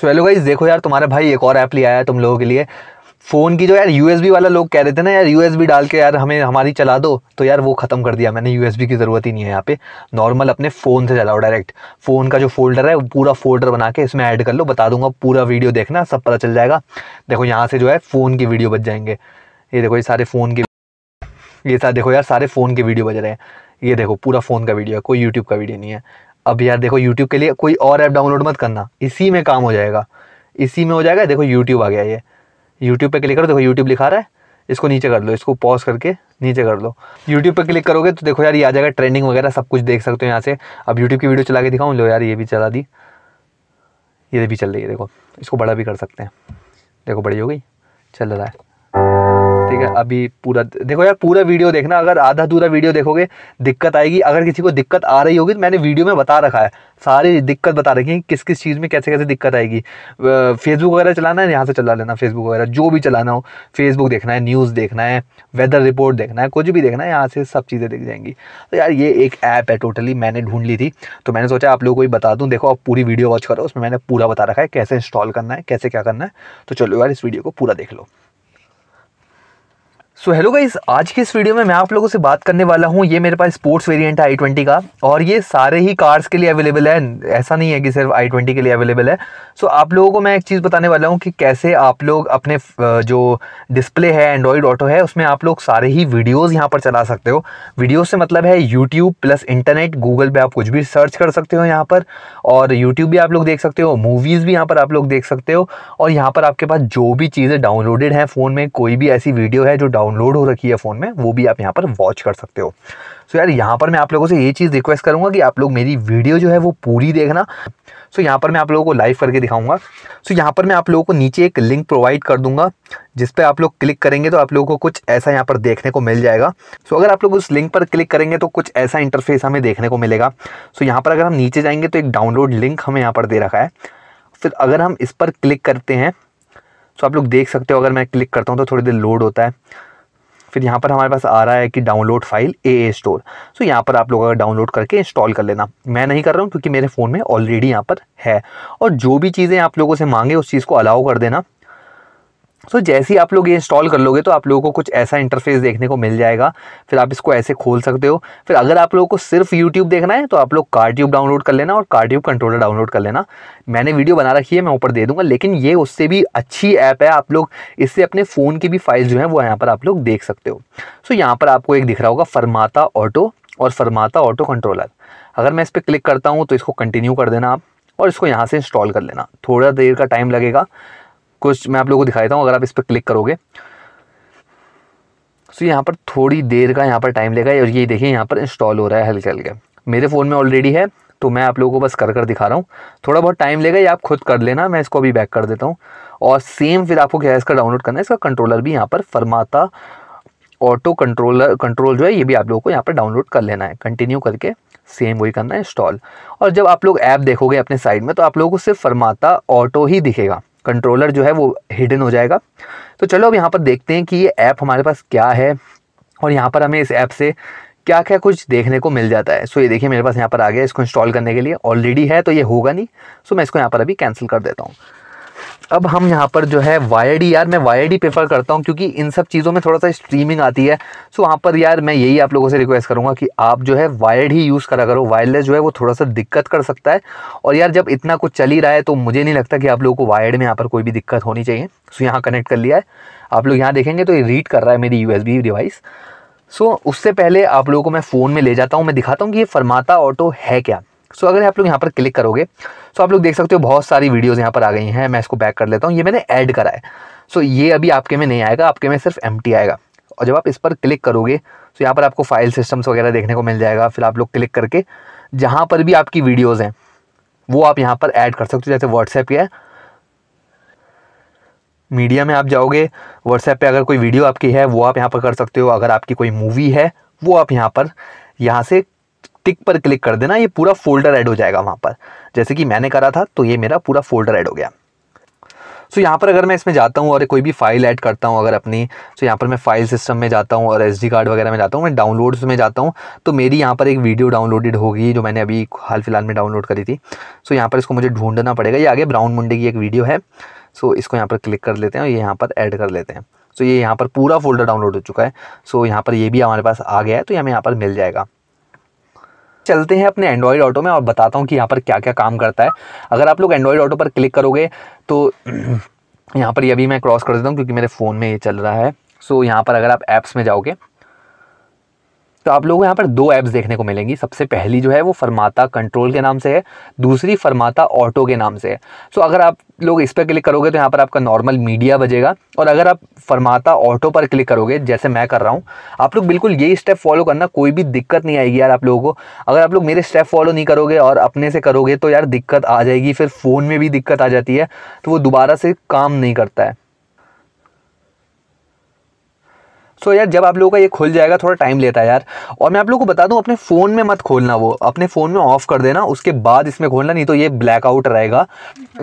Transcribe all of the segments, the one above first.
So hello guys देखो यार तुम्हारा भाई एक और ऐप लिया आया है तुम लोगों के लिए फ़ोन की जो यार यू वाला लोग कह रहे थे ना यार यू डाल के यार हमें हमारी चला दो तो यार वो ख़त्म कर दिया मैंने यू की ज़रूरत ही नहीं है यहाँ पे नॉर्मल अपने फ़ोन से चलाओ डायरेक्ट फ़ोन का जो फोल्डर है वो पूरा फोल्डर बना के इसमें ऐड कर लो बता दूंगा पूरा वीडियो देखना सब पता चल जाएगा देखो यहाँ से जो है फ़ोन की वीडियो बच जाएंगे ये देखो ये सारे फ़ोन के ये सारे देखो यार सारे फ़ोन के वीडियो बज रहे हैं ये देखो पूरा फ़ोन का वीडियो है कोई यूट्यूब का वीडियो नहीं है अब यार देखो यूट्यूब के लिए कोई और ऐप डाउनलोड मत करना इसी में काम हो जाएगा इसी में हो जाएगा देखो यूट्यूब आ गया ये यूट्यूब पे क्लिक करो देखो यूट्यूब लिखा रहा है इसको नीचे कर लो इसको पॉज करके नीचे कर लो यूट्यूब पे क्लिक करोगे तो देखो यार ये आ जाएगा ट्रेंडिंग वगैरह सब कुछ देख सकते हो यहाँ से अब यूट्यूब की वीडियो चला के दिखाऊँ लो यार ये भी चला दी ये भी चल रही है देखो इसको बड़ा भी कर सकते हैं देखो बड़ी हो गई चल रहा है ठीक है हाँ। अभी पूरा देखो यार पूरा वीडियो देखना अगर आधा अधूरा वीडियो देखोगे दिक्कत आएगी अगर किसी को दिक्कत आ रही होगी तो मैंने वीडियो में बता रखा है सारी दिक्कत बता रखी है किस किस चीज़ में कैसे कैसे दिक्कत आएगी फेसबुक वगैरह चलाना है यहाँ से चला लेना फेसबुक वगैरह जो भी चलाना हो फेसबुक देखना है न्यूज़ देखना है वेदर रिपोर्ट देखना है कुछ भी देखना है यहाँ से सब चीज़ें दिख जाएंगी तो यार ये एक ऐप है टोटली मैंने ढूंढ ली थी तो मैंने सोचा आप लोगों को भी बता दूँ देखो आप पूरी वीडियो वॉच करो उसमें मैंने पूरा बता रखा है कैसे इंस्टॉल करना है कैसे क्या करना है तो चलो यार इस वीडियो को पूरा देख लो सो हेलो गाइस आज के इस वीडियो में मैं आप लोगों से बात करने वाला हूँ ये मेरे पास स्पोर्ट्स वेरिएंट है आई ट्वेंटी का और ये सारे ही कार्स के लिए अवेलेबल है ऐसा नहीं है कि सिर्फ आई ट्वेंटी के लिए अवेलेबल है सो so, आप लोगों को मैं एक चीज़ बताने वाला हूँ कि कैसे आप लोग अपने जो डिस्प्ले है एंड्रॉयड ऑटो है उसमें आप लोग सारे ही वीडियोज़ यहाँ पर चला सकते हो वीडियो से मतलब है यूट्यूब प्लस इंटरनेट गूगल पर आप कुछ भी सर्च कर सकते हो यहाँ पर और यूट्यूब भी आप लोग देख सकते हो मूवीज़ भी यहाँ पर आप लोग देख सकते हो और यहाँ पर आपके पास जो भी चीज़ें डाउनलोडेड हैं फ़ोन में कोई भी ऐसी वीडियो है जो डाउन डाउनलोड हो रखी है फ़ोन में वो भी आप यहाँ पर वॉच कर सकते हो सो so यार यहाँ पर मैं आप लोगों से ये चीज़ रिक्वेस्ट करूँगा कि आप लोग मेरी वीडियो जो है वो पूरी देखना सो so यहाँ पर मैं आप लोगों को लाइव करके दिखाऊंगा सो so यहाँ पर मैं आप लोगों को नीचे एक लिंक प्रोवाइड कर दूंगा जिस पर आप लोग क्लिक करेंगे तो आप लोगों को कुछ ऐसा यहाँ पर देखने को मिल जाएगा सो so अगर आप लोग उस लिंक पर क्लिक करेंगे तो कुछ ऐसा इंटरफेस हमें देखने को मिलेगा सो so यहाँ पर अगर हम नीचे जाएंगे तो एक डाउनलोड लिंक हमें यहाँ पर दे रखा है फिर अगर हम इस पर क्लिक करते हैं सो तो so आप लोग देख सकते हो अगर मैं क्लिक करता हूँ तो थोड़ी देर लोड होता है फिर यहाँ पर हमारे पास आ रहा है कि डाउनलोड फाइल ए ए स्टोर सो यहाँ पर आप लोग अगर डाउनलोड करके इंस्टॉल कर लेना मैं नहीं कर रहा हूँ क्योंकि मेरे फ़ोन में ऑलरेडी यहाँ पर है और जो भी चीज़ें आप लोगों से मांगे उस चीज़ को अलाउ कर देना सो so, जैसे ही आप लोग ये इंस्टॉल कर लोगे तो आप लोगों को कुछ ऐसा इंटरफेस देखने को मिल जाएगा फिर आप इसको ऐसे खोल सकते हो फिर अगर आप लोगों को सिर्फ यूट्यूब देखना है तो आप लोग कार्ट्यूब डाउनलोड कर लेना और कार्ट्यूब कंट्रोलर डाउनलोड कर लेना मैंने वीडियो बना रखी है मैं ऊपर दे दूँगा लेकिन ये उससे भी अच्छी ऐप है आप लोग इससे अपने फ़ोन की भी फाइल्स जो है वो यहाँ पर आप लोग देख सकते हो सो so, यहाँ पर आपको एक दिख रहा होगा फरमाता ऑटो और फरमाता ऑटो कंट्रोलर अगर मैं इस पर क्लिक करता हूँ तो इसको कंटिन्यू कर देना आप और इसको यहाँ से इंस्टॉल कर लेना थोड़ा देर का टाइम लगेगा कुछ मैं आप लोगों को दिखा देता हूँ अगर आप इस पर क्लिक करोगे सो यहाँ पर थोड़ी देर का यहाँ पर टाइम लेगा और ये देखिए यहाँ पर इंस्टॉल हो रहा है हल्के हल्के मेरे फ़ोन में ऑलरेडी है तो मैं आप लोगों को बस कर कर दिखा रहा हूँ थोड़ा बहुत टाइम लेगा ये आप खुद कर लेना मैं इसको अभी बैक कर देता हूँ और सेम फिर आपको क्या है इसका डाउनलोड करना है इसका कंट्रोलर भी यहाँ पर फरमाता ऑटो कंट्रोलर कंट्रोल जो है ये भी आप लोगों को यहाँ पर डाउनलोड कर लेना है कंटिन्यू करके सेम वही करना है इंस्टॉल और जब आप लोग ऐप देखोगे अपने साइड में तो आप लोगों को सिर्फ फरमाता ऑटो ही दिखेगा कंट्रोलर जो है वो हिडन हो जाएगा तो चलो अब यहाँ पर देखते हैं कि ये ऐप हमारे पास क्या है और यहाँ पर हमें इस ऐप से क्या क्या कुछ देखने को मिल जाता है सो ये देखिए मेरे पास यहाँ पर आ गया इसको इंस्टॉल करने के लिए ऑलरेडी है तो ये होगा नहीं सो मैं इसको यहाँ पर अभी कैंसिल कर देता हूँ अब हम यहाँ पर जो है वाई यार मैं वाई प्रेफर करता हूँ क्योंकि इन सब चीज़ों में थोड़ा सा स्ट्रीमिंग आती है सो वहाँ पर यार मैं यही आप लोगों से रिक्वेस्ट करूँगा कि आप जो है वायर्ड ही यूज़ करा करो वायरलेस जो है वो थोड़ा सा दिक्कत कर सकता है और यार जब इतना कुछ चल ही रहा है तो मुझे नहीं लगता कि आप लोगों को वायर्ड में यहाँ पर कोई भी दिक्कत होनी चाहिए सो यहाँ कनेक्ट कर लिया है आप लोग यहाँ देखेंगे तो ये रीड कर रहा है मेरी यू डिवाइस सो उससे पहले आप लोगों को मैं फ़ोन में ले जाता हूँ मैं दिखाता हूँ कि ये फरमाता ऑटो है क्या सो अगर आप लोग यहाँ पर क्लिक करोगे सो आप लोग देख सकते हो बहुत सारी वीडियोज़ यहाँ पर आ गई हैं मैं इसको बैक कर लेता हूँ ये मैंने ऐड करा है सो ये अभी आपके में नहीं आएगा आपके में सिर्फ एम आएगा और जब आप इस पर क्लिक करोगे तो यहाँ पर आपको फाइल सिस्टम्स वगैरह देखने को मिल जाएगा फिर आप लोग क्लिक करके जहाँ पर भी आपकी वीडियोज़ हैं वो आप यहाँ पर ऐड कर सकते हो जैसे व्हाट्सएप है मीडिया में आप जाओगे व्हाट्सएप पे अगर कोई वीडियो आपकी है वो आप यहाँ पर कर सकते हो अगर आपकी कोई मूवी है वो आप यहाँ पर यहाँ से टिक पर क्लिक कर देना ये पूरा फोल्डर ऐड हो जाएगा वहाँ पर जैसे कि मैंने करा था तो ये मेरा पूरा फोल्डर ऐड हो गया सो so, यहाँ पर अगर मैं इसमें जाता हूँ और कोई भी फाइल ऐड करता हूँ अगर अपनी सो so, यहाँ पर मैं फाइल सिस्टम में जाता हूँ और एस कार्ड वगैरह में जाता हूँ मैं डाउनलोड्स में जाता हूँ तो मेरी यहाँ पर एक वीडियो डाउनलोडेड होगी जो मैंने अभी हाल फिलहाल में डाउनलोड करी थी सो so, यहाँ पर इसको मुझे ढूंढना पड़ेगा ये आगे ब्राउन मुंडे की एक वीडियो है सो इसको यहाँ पर क्लिक कर लेते हैं और ये यहाँ पर ऐड कर लेते हैं सो ये यहाँ पर पूरा फोल्डर डाउनलोड हो चुका है सो यहाँ पर ये भी हमारे पास आ गया है तो हमें यहाँ पर मिल जाएगा चलते हैं अपने एंड्रॉयड ऑटो में और बताता हूँ कि यहाँ पर क्या क्या काम करता है अगर आप लोग एंड्रॉयड ऑटो पर क्लिक करोगे तो यहाँ पर ये भी मैं क्रॉस कर देता हूँ क्योंकि मेरे फ़ोन में ये चल रहा है सो यहाँ पर अगर आप ऐप्स में जाओगे तो आप लोगों को यहाँ पर दो ऐप्स देखने को मिलेंगी सबसे पहली जो है वो फरमाता कंट्रोल के नाम से है दूसरी फरमाता ऑटो के नाम से है सो तो अगर आप लोग इस पर क्लिक करोगे तो यहाँ पर आपका नॉर्मल मीडिया बजेगा और अगर आप फरमाता ऑटो पर क्लिक करोगे जैसे मैं कर रहा हूँ आप लोग बिल्कुल यही स्टेप फॉलो करना कोई भी दिक्कत नहीं आएगी यार आप लोगों को अगर आप लोग मेरे स्टेप फॉलो नहीं करोगे और अपने से करोगे तो यार दिक्कत आ जाएगी फिर फ़ोन में भी दिक्कत आ जाती है तो वो दोबारा से काम नहीं करता है सो यार जब आप लोगों का ये खुल जाएगा थोड़ा टाइम लेता है यार और मैं आप लोगों को बता दूं अपने फ़ोन में मत खोलना वो अपने फ़ोन में ऑफ़ कर देना उसके बाद इसमें खोलना नहीं तो ये ब्लैकआउट रहेगा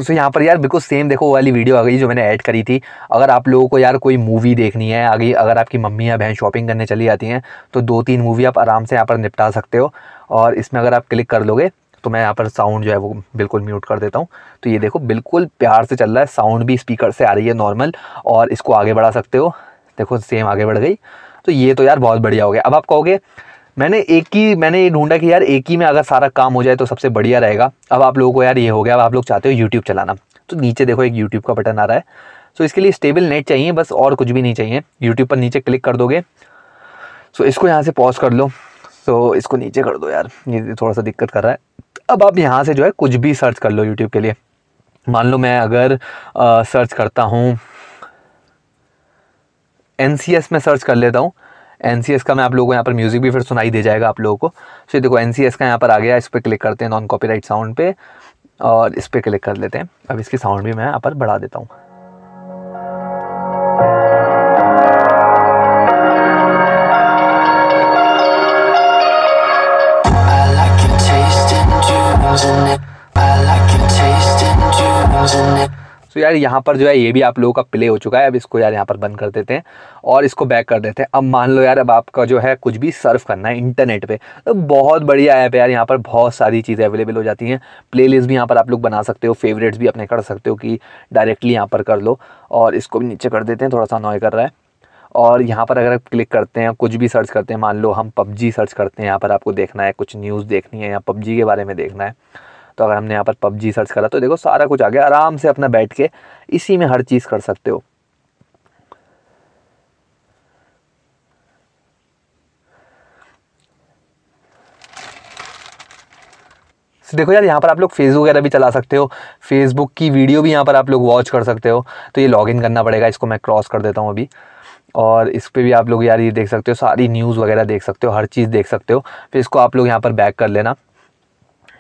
सो यहाँ पर यार बिल्कुल सेम देखो वाली वीडियो आ गई जो मैंने ऐड करी थी अगर आप लोगों को यार कोई मूवी देखनी है आगे अगर आपकी मम्मी या बहन शॉपिंग करने चली जाती हैं तो दो तीन मूवी आप आराम से यहाँ पर निपटा सकते हो और इसमें अगर आप क्लिक कर लोगे तो मैं यहाँ पर साउंड जो है वो बिल्कुल म्यूट कर देता हूँ तो ये देखो बिल्कुल प्यार से चल रहा है साउंड भी स्पीकर से आ रही है नॉर्मल और इसको आगे बढ़ा सकते हो देखो सेम आगे बढ़ गई तो ये तो यार बहुत बढ़िया हो गया अब आप कहोगे मैंने एक ही मैंने ये ढूंढा कि यार एक ही में अगर सारा काम हो जाए तो सबसे बढ़िया रहेगा अब आप लोगों को यार ये हो गया अब आप लोग चाहते हो यूट्यूब चलाना तो नीचे देखो एक यूट्यूब का बटन आ रहा है सो तो इसके लिए स्टेबल नेट चाहिए बस और कुछ भी नहीं चाहिए यूट्यूब पर नीचे क्लिक कर दोगे सो तो इसको यहाँ से पॉज कर लो सो तो इसको नीचे कर दो यार ये थोड़ा सा दिक्कत कर रहा है अब आप यहाँ से जो है कुछ भी सर्च कर लो यूट्यूब के लिए मान लो मैं अगर सर्च करता हूँ एन में सर्च कर लेता हूँ एन का मैं आप लोगों को यहाँ पर म्यूज़िक भी फिर सुनाई दे जाएगा आप लोगों को सो ये देखो एन का यहाँ पर आ गया इस पर क्लिक करते हैं नॉन कॉपीराइट साउंड पे और इस पर क्लिक कर लेते हैं अब इसकी साउंड भी मैं यहाँ पर बढ़ा देता हूँ सो तो यार यहाँ पर जो है ये भी आप लोगों का प्ले हो चुका है अब इसको यार यहाँ पर बंद कर देते हैं और इसको बैक कर देते हैं अब मान लो यार अब आपका जो है कुछ भी सर्व करना है इंटरनेट पर तो बहुत बढ़िया ऐप है यार यहाँ पर बहुत सारी चीज़ें अवेलेबल हो जाती हैं प्ले भी यहाँ पर आप लोग बना सकते हो फेवरेट्स भी अपने कर सकते हो कि डायरेक्टली यहाँ पर कर लो और इसको भी नीचे कर देते हैं थोड़ा सा नॉय कर रहा है और यहाँ पर अगर आप क्लिक करते हैं कुछ भी सर्च करते हैं मान लो हम पबजी सर्च करते हैं यहाँ पर आपको देखना है कुछ न्यूज़ देखनी है या पबजी के बारे में देखना है तो अगर हमने यहाँ पर पबजी सर्च करा तो देखो सारा कुछ आ गया आराम से अपना बैठ के इसी में हर चीज़ कर सकते हो तो देखो यार यहाँ पर आप लोग फेसबुक वगैरह भी चला सकते हो फेसबुक की वीडियो भी यहाँ पर आप लोग वॉच कर सकते हो तो ये लॉगिन करना पड़ेगा इसको मैं क्रॉस कर देता हूँ अभी और इस पर भी आप लोग यार ये देख सकते हो सारी न्यूज़ वगैरह देख सकते हो हर चीज़ देख सकते हो फिर तो इसको आप लोग यहाँ पर बैक कर लेना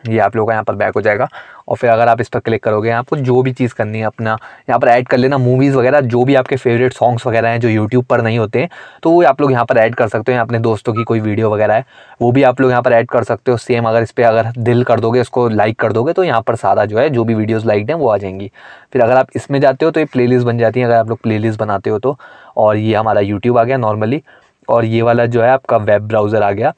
ये आप लोगों का यहाँ पर बैक हो जाएगा और फिर अगर आप इस पर क्लिक करोगे आपको जो भी चीज़ करनी है अपना यहाँ पर ऐड कर लेना मूवीज़ वगैरह जो भी आपके फेवरेट सॉन्ग्स वगैरह हैं जो यूट्यूब पर नहीं होते तो वो आप लोग यहाँ पर ऐड कर सकते हो अपने दोस्तों की कोई वीडियो वगैरह है वो भी आप लोग यहाँ पर ऐड कर सकते हो सेम अगर इस पर अगर दिल कर दोगे इसको लाइक कर दोगे तो यहाँ पर सारा जो है जो भी वीडियोज़ लाइक हैं वो आ जाएंगी फिर अगर आप इसमें जाते हो तो ये प्ले बन जाती है अगर आप लोग प्ले बनाते हो तो और ये हमारा यूट्यूब आ गया नॉर्मली और ये वाला जो है आपका वेब ब्राउज़र आ गया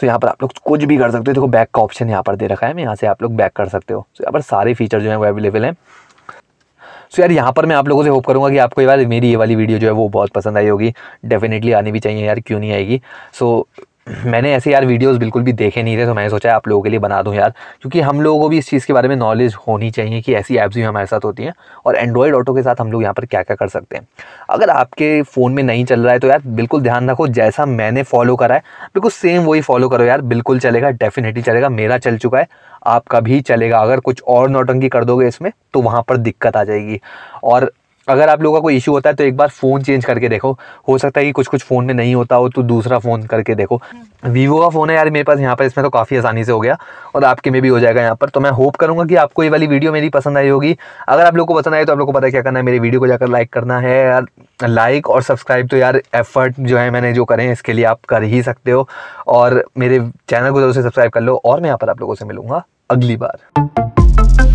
सो यहाँ पर आप लोग कुछ भी कर सकते हो देखो बैक का ऑप्शन यहाँ पर दे रखा है मैं यहाँ से आप लोग बैक कर सकते हो सो यहाँ पर सारे फीचर जो है वो अवेलेबल हैं सो so यार यहाँ पर मैं आप लोगों से होप करूँगा कि आपको यार मेरी ये वाली वीडियो जो है वो बहुत पसंद आई होगी डेफिनेटली आनी भी चाहिए यार क्यों नहीं आएगी सो so, मैंने ऐसे यार वीडियोस बिल्कुल भी देखे नहीं थे तो मैंने सोचा आप लोगों के लिए बना दूं यार क्योंकि हम लोगों को भी इस चीज़ के बारे में नॉलेज होनी चाहिए कि ऐसी ऐप्स भी हमारे साथ होती हैं और एंड्रॉयड ऑटो के साथ हम लोग यहाँ पर क्या क्या कर सकते हैं अगर आपके फ़ोन में नहीं चल रहा है तो यार बिल्कुल ध्यान रखो जैसा मैंने फॉलो करा है बिल्कुल सेम वही फॉलो करो यार बिल्कुल चलेगा डेफिनेटली चलेगा मेरा चल चुका है आपका भी चलेगा अगर कुछ और नोटंकी कर दोगे इसमें तो वहाँ पर दिक्कत आ जाएगी और अगर आप लोगों का कोई इशू होता है तो एक बार फ़ोन चेंज करके देखो हो सकता है कि कुछ कुछ फ़ोन में नहीं होता हो तो दूसरा फ़ोन करके देखो वीवो हम्म। का फ़ोन है यार मेरे पास यहाँ पर इसमें तो काफ़ी आसानी से हो गया और आपके में भी हो जाएगा यहाँ पर तो मैं होप करूँगा कि आपको ये वाली वीडियो मेरी पसंद आई होगी अगर आप लोग को पसंद आई तो आप लोग को पता क्या करना है मेरी वीडियो को जाकर लाइक करना है यार लाइक और सब्सक्राइब तो यार एफर्ट जो है मैंने जो करें इसके लिए आप कर ही सकते हो और मेरे चैनल को जरूर से सब्सक्राइब कर लो और मैं यहाँ पर आप लोगों से मिलूँगा अगली बार